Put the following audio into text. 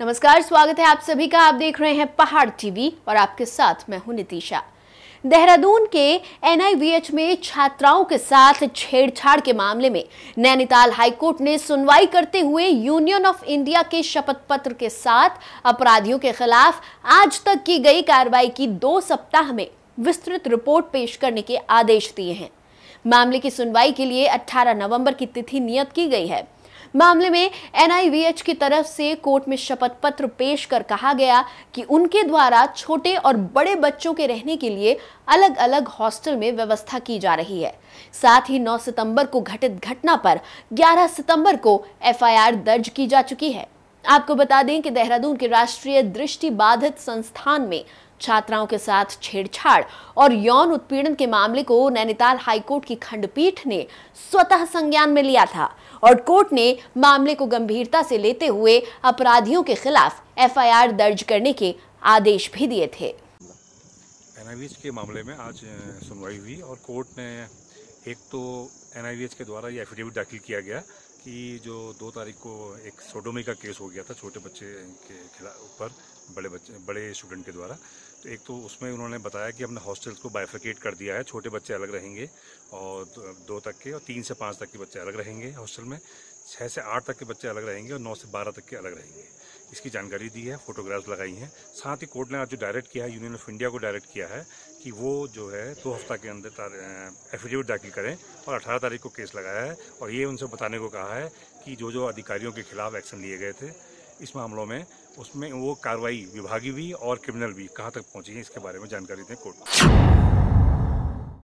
नमस्कार स्वागत है आप सभी का आप देख रहे हैं पहाड़ टीवी और आपके साथ मैं हूं नितिशा देहरादून के एनआईवीएच में छात्राओं के साथ छेड़छाड़ के मामले में नैनीताल हाईकोर्ट ने सुनवाई करते हुए यूनियन ऑफ इंडिया के शपथ पत्र के साथ अपराधियों के खिलाफ आज तक की गई कार्रवाई की दो सप्ताह में विस्तृत रिपोर्ट पेश करने के आदेश दिए हैं मामले की सुनवाई के लिए 18 नवंबर की तिथि नियत की गई है मामले में एनआईवीएच की तरफ से कोर्ट में शपथ पत्र पेश कर कहा गया कि उनके द्वारा छोटे और बड़े बच्चों के रहने के लिए अलग अलग हॉस्टल में व्यवस्था की जा रही है साथ ही 9 सितंबर को घटित घटना पर 11 सितंबर को एफआईआर दर्ज की जा चुकी है आपको बता दें कि देहरादून के राष्ट्रीय दृष्टि बाधित संस्थान में छात्राओं के साथ छेड़छाड़ और यौन उत्पीड़न के मामले को नैनीताल हाईकोर्ट की खंडपीठ ने स्वतः संज्ञान में लिया था और कोर्ट ने मामले को गंभीरता से लेते हुए अपराधियों के खिलाफ एफआईआर दर्ज करने के आदेश भी दिए थे एनआईवीएच के मामले में आज सुनवाई हुई और कोर्ट ने एक तो एनआईवीएच के द्वारा ये एफिडेविट दाखिल किया गया कि जो दो तारीख को एक सोडोमी का केस हो गया था छोटे बच्चे के खिलाफ ऊपर बड़े बच्चे बड़े स्टूडेंट के द्वारा तो एक तो उसमें उन्होंने बताया कि हमने हॉस्टल्स को बाइफिकेट कर दिया है छोटे बच्चे अलग रहेंगे और दो तक के और तीन से पाँच तक के बच्चे अलग रहेंगे हॉस्टल में छः से आठ तक के बच्चे अलग रहेंगे और नौ से बारह तक के अलग रहेंगे इसकी जानकारी दी है फोटोग्राफ्स लगाई हैं साथ ही कोर्ट ने आज जो डायरेक्ट किया है यूनियन ऑफ इंडिया को डायरेक्ट किया है कि वो जो है दो तो हफ्ता के अंदर एफिडेविट दाखिल करें और 18 तारीख को केस लगाया है और ये उनसे बताने को कहा है कि जो जो अधिकारियों के खिलाफ एक्शन लिए गए थे इस मामलों में उसमें वो कार्रवाई विभागीय भी और क्रिमिनल भी कहाँ तक पहुँची है इसके बारे में जानकारी दें कोर्ट